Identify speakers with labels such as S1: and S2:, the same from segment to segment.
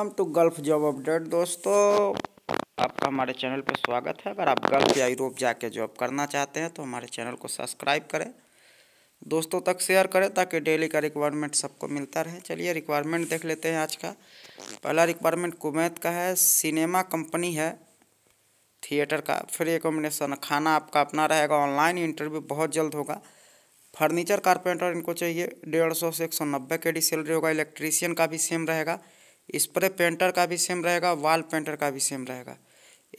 S1: welcome to gulf job update दोस्तों आपका हमारे चैनल पर स्वागत है अगर आप गल्फ या यूरोप जाके जॉब करना चाहते हैं तो हमारे चैनल को सब्सक्राइब करें दोस्तों तक शेयर करें ताकि डेली का रिक्वायरमेंट सबको मिलता रहे चलिए रिक्वायरमेंट देख लेते हैं आज का पहला रिक्वायरमेंट कुमैत का है सिनेमा कंपनी है थिएटर का फिर एकोमोडेशन खाना आपका अपना रहेगा ऑनलाइन इंटरव्यू बहुत जल्द होगा फर्नीचर कारपेंटर इनको चाहिए डेढ़ सौ से एक सौ नब्बे के डी सैलरी होगा इलेक्ट्रीशियन का भी सेम रहेगा स्प्रे पेंटर का भी सेम रहेगा वाल पेंटर का भी सेम रहेगा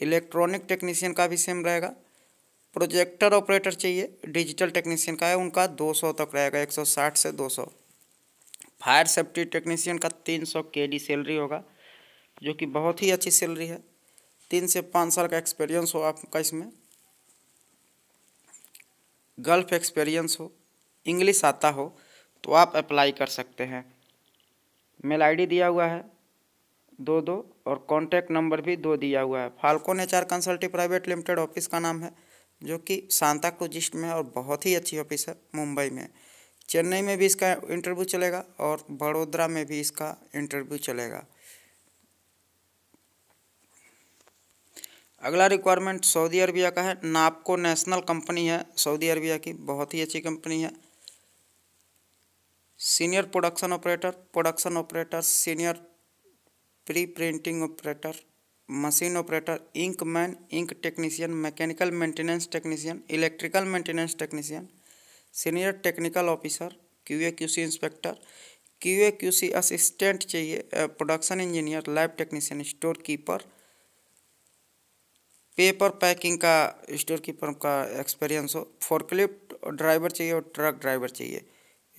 S1: इलेक्ट्रॉनिक टेक्नीशियन का भी सेम रहेगा प्रोजेक्टर ऑपरेटर चाहिए डिजिटल टेक्नीशियन का है उनका 200 तक रहेगा 160 से 200 फायर सेफ्टी टेक्नीशियन का 300 सौ सैलरी होगा जो कि बहुत ही अच्छी सैलरी है तीन से पाँच साल का एक्सपीरियंस हो आपका इसमें गल्फ एक्सपीरियंस हो इंग्लिश आता हो तो आप अप्लाई कर सकते हैं मेल आईडी दिया हुआ है दो दो और कॉन्टैक्ट नंबर भी दो दिया हुआ है Falcon H R consultancy private limited office का नाम है जो कि सांता को जिस्ट में और बहुत ही अच्छी ऑफिस है मुंबई में चेन्नई में भी इसका इंटरव्यू चलेगा और बड़ोदरा में भी इसका इंटरव्यू चलेगा अगला रिक्वायरमेंट सऊदी अरबिया का है नापको नेशनल कंपनी है सऊदी अरबिया की बहुत ही अच्छी कंपनी है senior production operator production operator senior pre printing operator machine operator ink man ink technician mechanical maintenance technician electrical maintenance technician senior technical officer QA C inspector QA C assistant चाहिए production engineer lab technician store keeper paper packing का store keeper का experience हो forklift driver चाहिए और truck driver चाहिए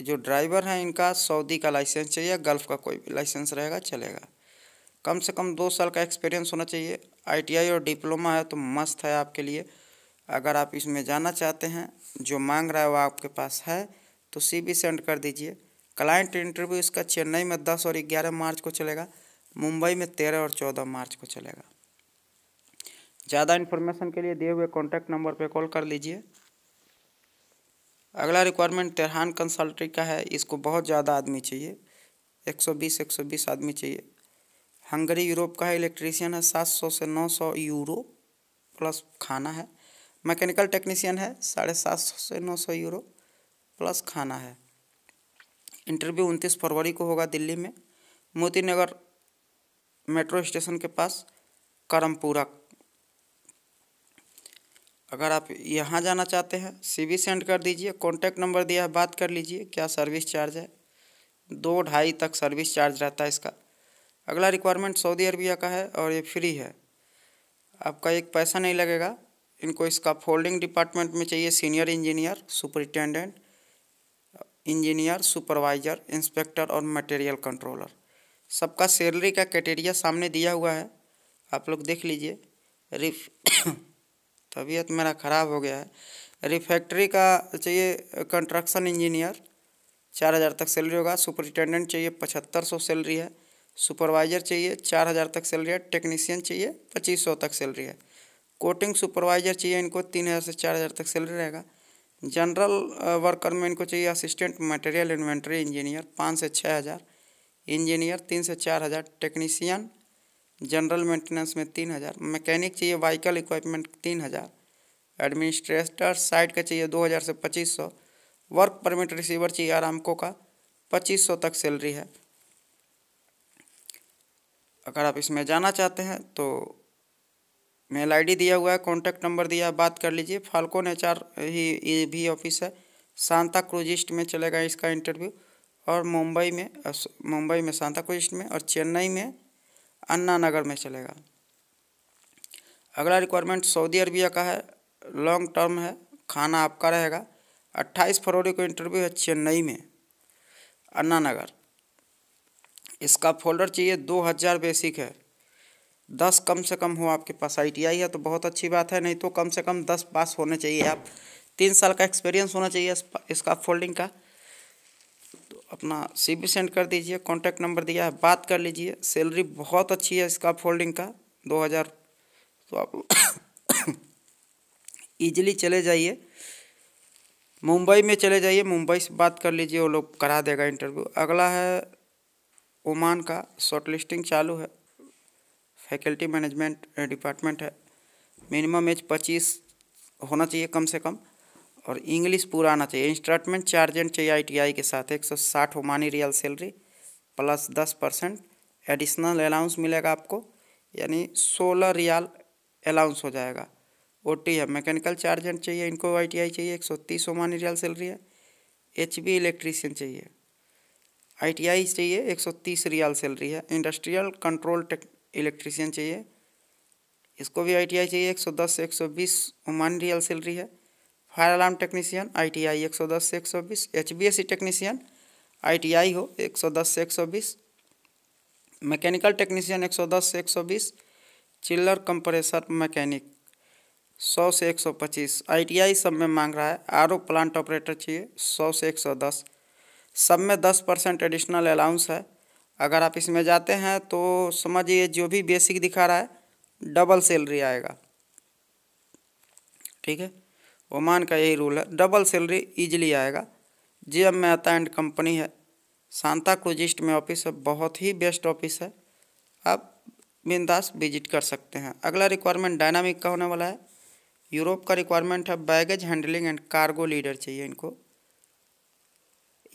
S1: जो driver हैं इनका सऊदी का लाइसेंस चाहिए गल्फ़ का कोई भी लाइसेंस रहेगा चलेगा कम से कम दो साल का एक्सपीरियंस होना चाहिए आईटीआई और डिप्लोमा है तो मस्त है आपके लिए अगर आप इसमें जाना चाहते हैं जो मांग रहा है वो आपके पास है तो सी सेंड कर दीजिए क्लाइंट इंटरव्यू इसका चेन्नई में दस और ग्यारह मार्च को चलेगा मुंबई में तेरह और चौदह मार्च को चलेगा ज़्यादा इन्फॉर्मेशन के लिए दिए हुए कॉन्टैक्ट नंबर पर कॉल कर लीजिए अगला रिक्वायरमेंट तेरहान कंसल्टेंट का है इसको बहुत ज़्यादा आदमी चाहिए सौ बीस आदमी चाहिए हंगरी यूरोप का है इलेक्ट्रीशियन है सात सौ से नौ सौ यूरो प्लस खाना है मैकेनिकल टेक्नीशियन है साढ़े सात सौ से नौ सौ यूरो प्लस खाना है इंटरव्यू उनतीस फरवरी को होगा दिल्ली में मोती नगर मेट्रो स्टेशन के पास करमपुरा अगर आप यहाँ जाना चाहते हैं सीवी सेंड कर दीजिए कॉन्टैक्ट नंबर दिया है बात कर लीजिए क्या सर्विस चार्ज है दो ढाई तक सर्विस चार्ज रहता है इसका अगला रिक्वायरमेंट सऊदी अरबिया का है और ये फ्री है आपका एक पैसा नहीं लगेगा इनको इसका फोल्डिंग डिपार्टमेंट में चाहिए senior engineer superintendent engineer supervisor inspector और मटेरियल कंट्रोलर सबका सैलरी का क्राइटेरिया सामने दिया हुआ है आप लोग देख लीजिए रिफ तबीयत मेरा ख़राब हो गया है रिफैक्ट्री का चाहिए कंस्ट्रक्शन इंजीनियर चार हज़ार तक सैलरी होगा सुपरिटेंडेंट चाहिए पचहत्तर सौ सैलरी है सुपरवाइज़र चाहिए चार हज़ार तक सैलरी है टेक्नीसियन चाहिए पच्चीस सौ तक सैलरी है कोटिंग सुपरवाइज़र चाहिए इनको तीन हज़ार से चार हज़ार तक सैलरी रहेगा जनरल वर्कर में इनको चाहिए असिस्टेंट मटेरियल इन्वेंट्री इंजीनियर पाँच से छः हज़ार इंजीनियर तीन से चार हज़ार टेक्नीसियन जनरल मेंटेनेंस में तीन हज़ार मैकेनिक चाहिए वहीकल इक्विपमेंट तीन हज़ार एडमिनिस्ट्रेटर साइड का चाहिए दो हज़ार से पच्चीस सौ वर्क परमिट रिसीवर चाहिए आरामको का पच्चीस सौ तक सैलरी है अगर आप इसमें जाना चाहते हैं तो मेल आईडी दिया हुआ है कॉन्टैक्ट नंबर दिया है बात कर लीजिए फाल्कोन एच आर ही भी ऑफिस है सांता क्रूजिस्ट में चलेगा इसका इंटरव्यू और मुंबई में मुंबई में सांता क्रूजिस्ट में और चेन्नई में अन्ना नगर में चलेगा अगला रिक्वायरमेंट सऊदी अरबिया का है लॉन्ग टर्म है खाना आपका रहेगा अट्ठाईस फरवरी को इंटरव्यू है चेन्नई में अन्ना नगर इसका फोल्डर चाहिए दो हज़ार बेसिक है दस कम से कम हो आपके पास आईटीआई है तो बहुत अच्छी बात है नहीं तो कम से कम दस पास होने चाहिए आप तीन साल का एक्सपीरियंस होना चाहिए इसका फोल्डिंग का तो अपना सी बी सेंड कर दीजिए कॉन्टैक्ट नंबर दिया है बात कर लीजिए सैलरी बहुत अच्छी है इसका फोल्डिंग का दो हज़ार तो आप ईजिली चले जाइए मुंबई में चले जाइए मुंबई से बात कर लीजिए वो लोग करा देगा इंटरव्यू अगला है ओमान का शॉर्ट लिस्टिंग चालू है फैकल्टी मैनेजमेंट डिपार्टमेंट है मिनिमम एज पच्चीस होना चाहिए कम से कम और इंग्लिश पूरा आना चाहिए इंस्ट्रटमेंट चार्जेंट चाहिए आईटीआई के साथ एक सौ साठ ओमानी रियल सैलरी प्लस दस परसेंट एडिशनल अलाउंस मिलेगा आपको यानी सोलह रियाल अलाउंस हो जाएगा टी है मैकेनिकल चार्जेंट चाहिए इनको आई चाहिए एक सौ तीस ओमानी रियल सैलरी है एच इलेक्ट्रीशियन चाहिए आईटीआई चाहिए एक सौ तीस रियाल सैलरी है इंडस्ट्रियल कंट्रोल टेक इलेक्ट्रीशियन चाहिए इसको भी आईटीआई चाहिए एक सौ दस से एक सौ बीस ओमान रियल सैलरी है फायर अलार्म टेक्नीशियन आईटीआई एक सौ दस से एक सौ बीस एचबीएससी टेक्नीशियन आईटीआई हो एक सौ दस से एक सौ बीस मैकेनिकल टेक्नीशियन एक सौ दस से एक सौ बीस चिल्लर कंप्रेसर मैकेनिक सौ से एक सौ पच्चीस आई सब में मांग रहा है आर प्लांट ऑपरेटर चाहिए सौ से एक सौ दस सब में दस परसेंट एडिशनल अलाउंस है अगर आप इसमें जाते हैं तो समझिए जो भी बेसिक दिखा रहा है डबल सैलरी आएगा ठीक है ओमान का यही रूल है डबल सैलरी ईजिली आएगा G M Mehta and company है सांता क्रूजिस्ट में ऑफिस है बहुत ही बेस्ट ऑफिस है आप बिंदास विजिट कर सकते हैं अगला रिक्वायरमेंट डायनामिक का होने वाला है यूरोप का रिक्वायरमेंट है baggage handling and cargo leader चाहिए इनको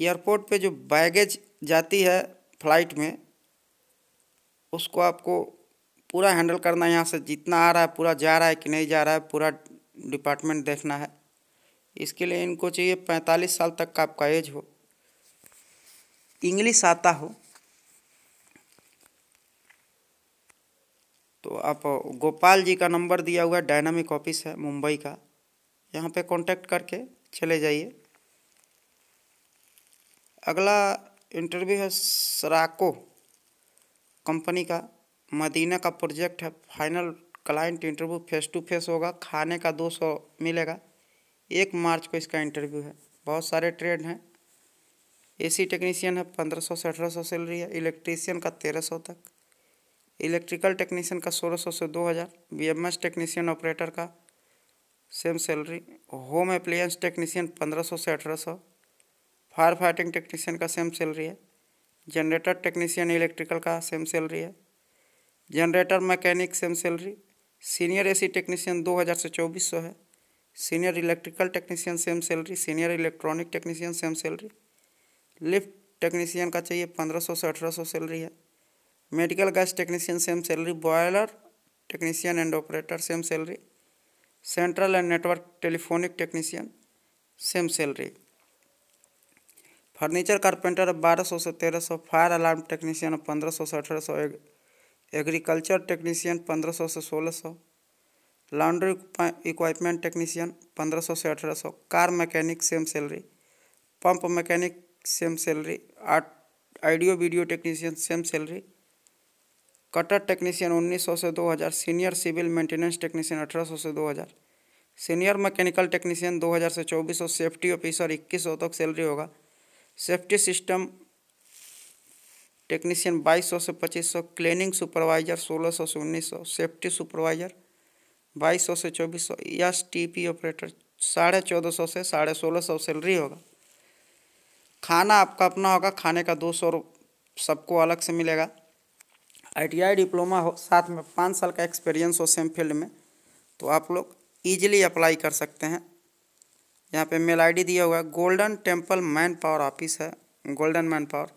S1: एयरपोर्ट पे जो बैगेज जाती है फ्लाइट में उसको आपको पूरा हैंडल करना है यहाँ से जितना आ रहा है पूरा जा रहा है कि नहीं जा रहा है पूरा डिपार्टमेंट देखना है इसके लिए इनको चाहिए पैंतालीस साल तक का आपका एज हो इंग्लिश आता हो तो आप गोपाल जी का नंबर दिया हुआ है डायनामिक ऑफिस है मुंबई का यहाँ पे कांटेक्ट करके चले जाइए अगला इंटरव्यू है सराको कंपनी का मदीना का प्रोजेक्ट है final client interview face to face होगा खाने का दो सौ मिलेगा एक मार्च को इसका इंटरव्यू है बहुत सारे ट्रेड हैं एसी टेक्नीशियन है पंद्रह सौ से अठारह सौ सैलरी है इलेक्ट्रीशियन का तेरह सौ तक इलेक्ट्रिकल टेक्नीशियन का सोलह सौ से दो हज़ार B M S technician operator का same salary home appliance technician पंद्रह सौ से अठारह सौ फायर फाइटिंग टेक्नीशियन का सेम सैलरी है जनरेटर टेक्नीशियन इलेक्ट्रिकल का सेम सैलरी है generator mechanic same salary senior AC technician दो हज़ार से चौबीस सौ है senior electrical technician same salary senior electronic technician same salary lift technician का चाहिए पंद्रह सौ से अठारह सौ सैलरी है medical gas technician same salary boiler technician and operator same salary central and network telephonic technician same salary furniture carpenter बारह सौ से तेरह सौ फायर अलार्म टेक्नीशियन पंद्रह सौ से अठारह सौ एग्रीकल्चर टेक्नीशियन पंद्रह सौ से सोलह सौ लॉन्ड्री इक्वाइपमेंट टेक्नीशियन पंद्रह सौ से अठारह सौ car mechanic same salary pump mechanic same salary art video technician same salary cutter technician उन्नीस सौ से दो हज़ार सीनियर सिविल मेंटेनेंस टेक्नीशियन अठारह सौ से दो हज़ार सीनियर मैकेनिकल टेक्नीशियन दो हज़ार से चौबीस सौ सेफ्टी ऑफिसर इक्कीस सौ तक सैलरी होगा सेफ्टी सिस्टम टेक्नीशियन 2200 से 2500 क्लीनिंग सुपरवाइजर 1600 से 1900 सेफ्टी सुपरवाइजर 2200 से 2400 या टी पी ऑपरेटर साढ़े चौदह सौ से साढ़े सोलह सौ सैलरी होगा खाना आपका अपना होगा खाने का दो सौ सबको अलग से मिलेगा आईटीआई डिप्लोमा हो साथ में पाँच साल का एक्सपीरियंस हो सेम फील्ड में तो आप लोग ईजिली अप्लाई कर सकते हैं यहाँ पे मेल आईडी दिया हुआ है golden temple man power office है गोल्डन मैन पावर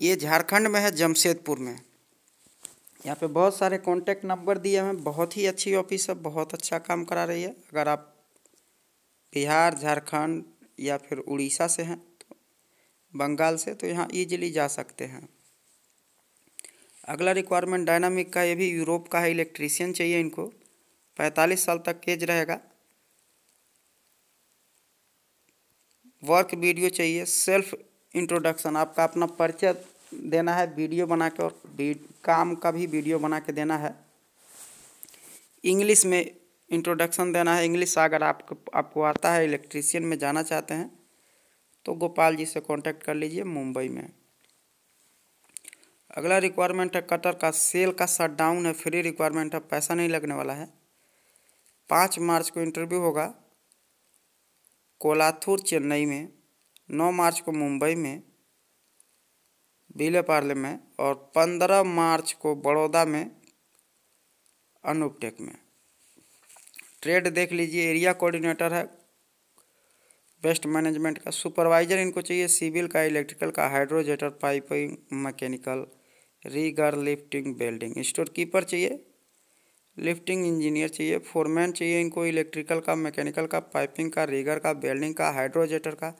S1: ये झारखंड में है जमशेदपुर में यहाँ पे बहुत सारे कॉन्टैक्ट नंबर दिए हैं बहुत ही अच्छी ऑफिस है बहुत अच्छा काम करा रही है अगर आप बिहार झारखंड या फिर उड़ीसा से हैं तो बंगाल से तो यहाँ ईजिली जा सकते हैं अगला रिक्वायरमेंट डायनामिक का ये भी यूरोप का है इलेक्ट्रीशियन चाहिए इनको पैंतालीस साल तक एज रहेगा वर्क वीडियो चाहिए सेल्फ इंट्रोडक्शन आपका अपना परिचय देना है वीडियो बना के और काम का भी वीडियो बना के देना है इंग्लिश में इंट्रोडक्शन देना है इंग्लिश अगर आपको आपको आता है इलेक्ट्रीशियन में जाना चाहते हैं तो गोपाल जी से कांटेक्ट कर लीजिए मुंबई में अगला रिक्वायरमेंट है कटर का सेल का शट डाउन है फ्री रिक्वायरमेंट है पैसा नहीं लगने वाला है पाँच मार्च को इंटरव्यू होगा कोलाथुर चेन्नई में नौ मार्च को मुंबई में बिले पार्ले में और पंद्रह मार्च को बड़ौदा में अनुपटेक में ट्रेड देख लीजिए एरिया कोऑर्डिनेटर है बेस्ट मैनेजमेंट का सुपरवाइजर इनको चाहिए सिविल का इलेक्ट्रिकल का hydrojetter piping mechanical rigger lifting welding store keeper चाहिए लिफ्टिंग इंजीनियर चाहिए फोरमैन चाहिए इनको इलेक्ट्रिकल का मैकेनिकल का पाइपिंग का रिगर का बेल्डिंग का हाइड्रोजेटर का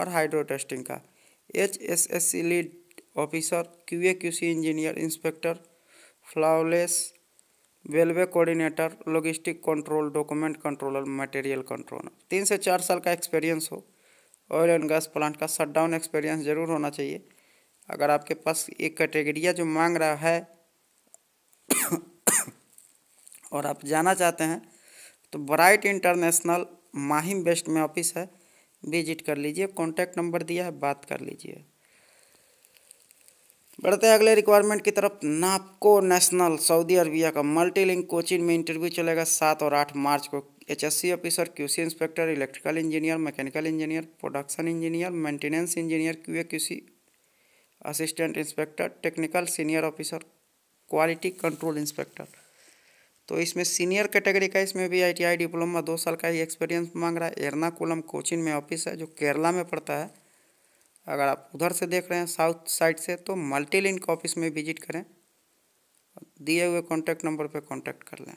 S1: और हाइड्रो टेस्टिंग का H S S C lead officer Q A Q C engineer inspector flawless railway coordinator logistic control document controller material controller तीन से चार साल का एक्सपीरियंस हो ऑयल एंड गैस प्लांट का शटडाउन एक्सपीरियंस ज़रूर होना चाहिए अगर आपके पास एक कैटेगरिया जो मांग रहा है और आप जाना चाहते हैं तो ब्राइट इंटरनेशनल माहिम बेस्ट में ऑफिस है विजिट कर लीजिए कॉन्टैक्ट नंबर दिया है बात कर लीजिए बढ़ते हैं अगले रिक्वायरमेंट की तरफ नापको नेशनल सऊदी अरबिया का मल्टी कोचिंग में इंटरव्यू चलेगा सात और आठ मार्च को H S C officer Q C inspector electrical engineer mechanical engineer production engineer maintenance engineer Q A Q C assistant inspector technical senior officer quality control inspector तो इसमें सीनियर कैटेगरी का इसमें भी आईटीआई डिप्लोमा दो साल का ही experience मांग रहा है एर्नाकुलम कोचिन में ऑफिस है जो केरला में पड़ता है अगर आप उधर से देख रहे हैं साउथ साइड से तो मल्टी लिंक ऑफिस में विजिट करें दिए हुए कॉन्टैक्ट नंबर पर कॉन्टैक्ट कर लें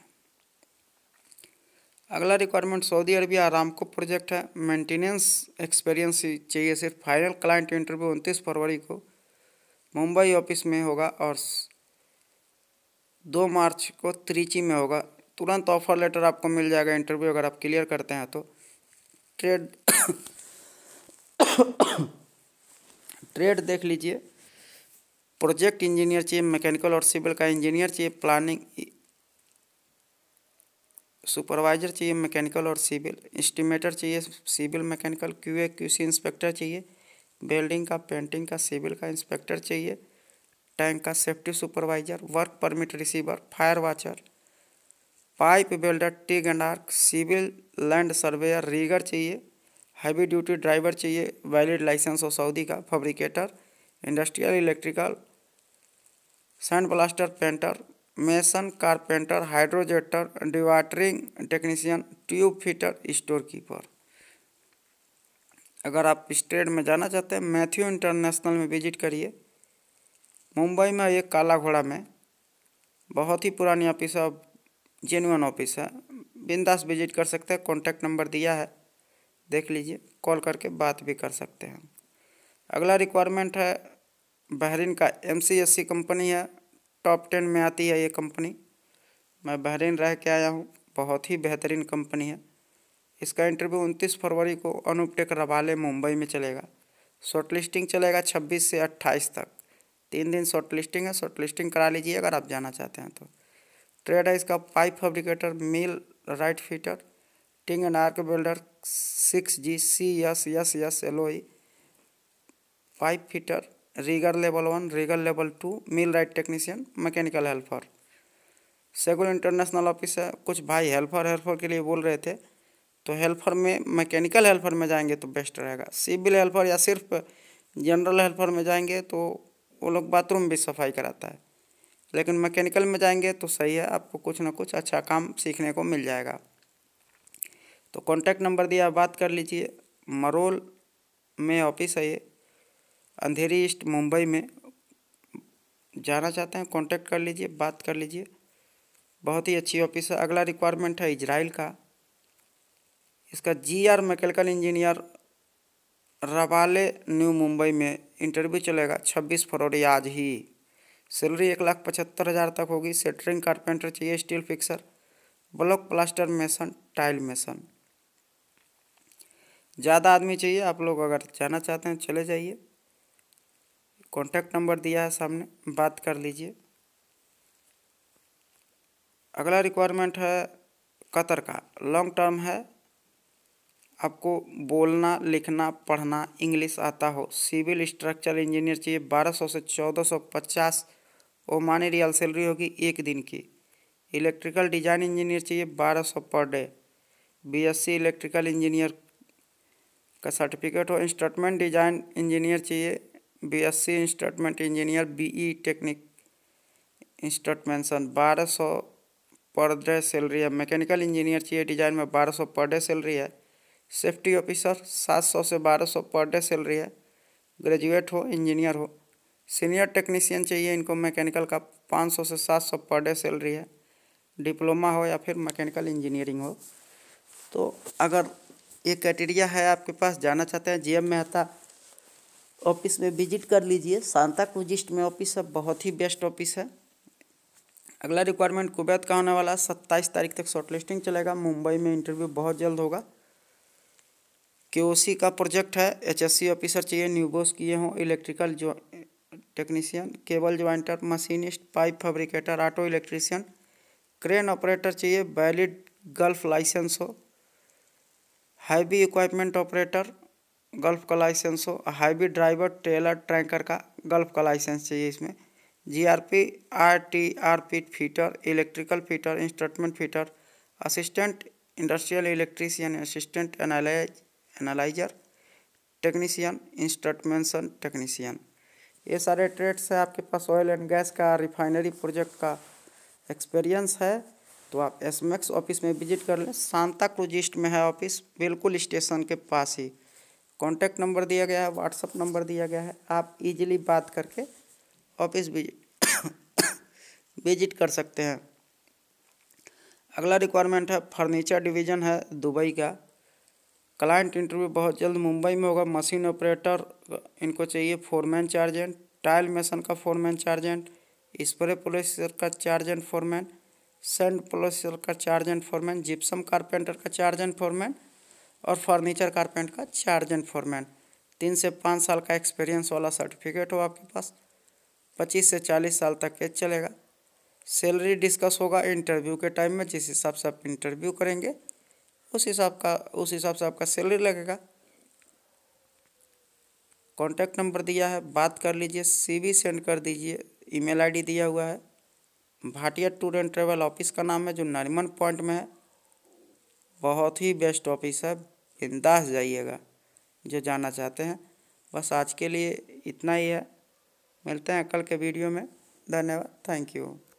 S1: अगला requirement Saudi Arabia Aramco project है मेंटेनेंस एक्सपीरियंस चाहिए सिर्फ फाइनल क्लाइंट इंटरव्यू उनतीस फरवरी को मुंबई ऑफिस में होगा और दो मार्च को त्रिची में होगा तुरंत ऑफर लेटर आपको मिल जाएगा इंटरव्यू अगर आप क्लियर करते हैं तो ट्रेड ट्रेड देख लीजिए प्रोजेक्ट इंजीनियर चाहिए मैकेनिकल और सिविल का इंजीनियर चाहिए प्लानिंग सुपरवाइजर चाहिए मैकेनिकल और सिविल इंस्टीमेटर चाहिए civil mechanical Q A Q C inspector चाहिए बिल्डिंग का पेंटिंग का सिविल का इंस्पेक्टर चाहिए टैंक का safety supervisor work permit receiver fire watcher pipe welder टी गंडार्क सिविल लैंड सर्वेयर रीगर चाहिए हैवी ड्यूटी ड्राइवर चाहिए वैलिड लाइसेंस और सऊदी का fabricator industrial electrical sand blaster painter mason carpenter हाइड्रोजेटर dewatering technician tube fitter store keeper अगर आप इस trade में जाना चाहते हैं मैथ्यू इंटरनेशनल में विजिट करिए मुंबई में एक काला घोड़ा में बहुत ही पुरानी ऑफिस है जेन्यून ऑफिस है बिंदास विजिट कर सकते हैं कॉन्टैक्ट नंबर दिया है देख लीजिए कॉल करके बात भी कर सकते हैं अगला रिक्वायरमेंट है बहरीन का एम कंपनी है टॉप टेन में आती है ये कंपनी मैं बहरीन रह के आया हूँ बहुत ही बेहतरीन कंपनी है इसका इंटरव्यू उनतीस फरवरी को अनूपटेक रवाले मुंबई में चलेगा शॉर्ट लिस्टिंग चलेगा छब्बीस से अट्ठाईस तक तीन दिन शॉर्ट लिस्टिंग है शॉर्ट लिस्टिंग करा लीजिए अगर आप जाना चाहते हैं तो ट्रेड है इसका pipe fabricator millwright fitter टिंग and arc welder six G C S S S L O pipe fitter rigger level one rigger level two millwright technician mechanical helper Seagull international office है कुछ भाई helper helper के लिए बोल रहे थे तो हेल्पर में मैकेनिकल हेल्पर में जाएंगे तो बेस्ट रहेगा सिविल हेल्पर या सिर्फ जनरल हेल्पर में जाएंगे तो वो लोग बाथरूम भी सफाई कराता है लेकिन मैकेनिकल में जाएंगे तो सही है आपको कुछ ना कुछ अच्छा काम सीखने को मिल जाएगा तो कॉन्टैक्ट नंबर दिया बात कर लीजिए मरोल में ऑफिस है ये अंधेरी ईस्ट मुंबई में जाना चाहते हैं कॉन्टैक्ट कर लीजिए बात कर लीजिए बहुत ही अच्छी ऑफिस है अगला रिक्वायरमेंट है इजराइल का इसका जी आर मैकेनिकल इंजीनियर रवाले न्यू मुंबई में इंटरव्यू चलेगा छब्बीस फरवरी आज ही सैलरी एक लाख पचहत्तर हज़ार तक होगी सेटरिंग कारपेंटर चाहिए steel fixer block plaster mason tile mason ज़्यादा आदमी चाहिए आप लोग अगर जाना चाहते हैं चले जाइए कॉन्टैक्ट नंबर दिया है सामने बात कर लीजिए अगला रिक्वायरमेंट है कतर का लॉन्ग टर्म है आपको बोलना लिखना पढ़ना इंग्लिश आता हो सिविल स्ट्रक्चर इंजीनियर चाहिए बारह सौ से चौदह सौ पचास ओमानी रियल सैलरी होगी एक दिन की इलेक्ट्रिकल डिजाइन इंजीनियर चाहिए बारह सौ per day BSc electrical engineer का सर्टिफिकेट हो इंस्टॉलमेंट डिजाइन इंजीनियर चाहिए BSc instalment engineer B E technique instrumentation बारह सौ पर डे सैलरी है मैकेनिकल इंजीनियर चाहिए डिजाइन में बारह सौ पर डे सैलरी है सेफ्टी ऑफिसर सात सौ से बारह सौ पर डे सैलरी है ग्रेजुएट हो इंजीनियर हो सीनियर टेक्नीशियन चाहिए इनको मैकेनिकल का पाँच सौ से सात सौ पर डे सैलरी है डिप्लोमा हो या फिर मैकेनिकल इंजीनियरिंग हो तो अगर ये क्राइटेरिया है आपके पास जाना चाहते हैं जीएम मेहता ऑफिस में विजिट कर लीजिए सांता क्रूजिस्ट में ऑफिस है बहुत ही बेस्ट ऑफिस है अगला रिक्वायरमेंट कुवैत का होने वाला सत्ताईस तारीख तक शॉर्टलिस्टिंग चलेगा मुंबई में इंटरव्यू बहुत जल्द होगा के का प्रोजेक्ट है सी ऑफिसर चाहिए न्यूबोस किए हों इलेक्ट्रिकल जो technician cable jointer machinist pipe fabricator auto electrician crane operator चाहिए वैलिड गल्फ लाइसेंस हो हैवी इक्वाइपमेंट ऑपरेटर गल्फ का लाइसेंस हो हैवी ड्राइवर ट्रेलर ट्रैंकर का गल्फ का लाइसेंस चाहिए इसमें G R P P fitter electrical fitter instrument fitter assistant industrial electrician assistant analyse analyser technician instrumentation technician ये सारे ट्रेड्स हैं आपके पास ऑयल एंड गैस का रिफाइनरी प्रोजेक्ट का एक्सपीरियंस है तो आप एस मैक्स ऑफिस में विजिट कर लें शांता क्रूजिस्ट में है ऑफिस बिल्कुल स्टेशन के पास ही कॉन्टैक्ट नंबर दिया गया है व्हाट्सअप नंबर दिया गया है आप इजीली बात करके ऑफिस विजिट विजिट कर सकते हैं अगला रिक्वायरमेंट है फर्नीचर डिवीज़न है दुबई का क्लाइंट इंटरव्यू बहुत जल्द मुंबई में होगा मशीन ऑपरेटर इनको चाहिए फोरमैन चार्जेंट टाइल मेसन का फोरमैन चार्जेंट स्प्रे प्रोसेसर का चार्जेंट फोरमैन सेंट प्रोसेसर का चार्जेंट फोरमैन जिप्सम कारपेंटर का चार्जेंट फोरमैन और फर्नीचर कारपेंट का चार्जेंट फोरमैन तीन से पाँच साल का एक्सपीरियंस वाला सर्टिफिकेट हो आपके पास पच्चीस से चालीस साल तक के चलेगा सैलरी डिस्कस होगा इंटरव्यू के टाइम में जिस हिसाब से आप इंटरव्यू करेंगे उस हिसाब का उस हिसाब से आपका सैलरी लगेगा कॉन्टैक्ट नंबर दिया है बात कर लीजिए सीवी सेंड कर दीजिए ईमेल आईडी दिया हुआ है Bhatia tour and travel office का नाम है जो नरिमन पॉइंट में है बहुत ही बेस्ट ऑफिस है बिंदास जाइएगा जो जाना चाहते हैं बस आज के लिए इतना ही है मिलते हैं कल के वीडियो में धन्यवाद थैंक यू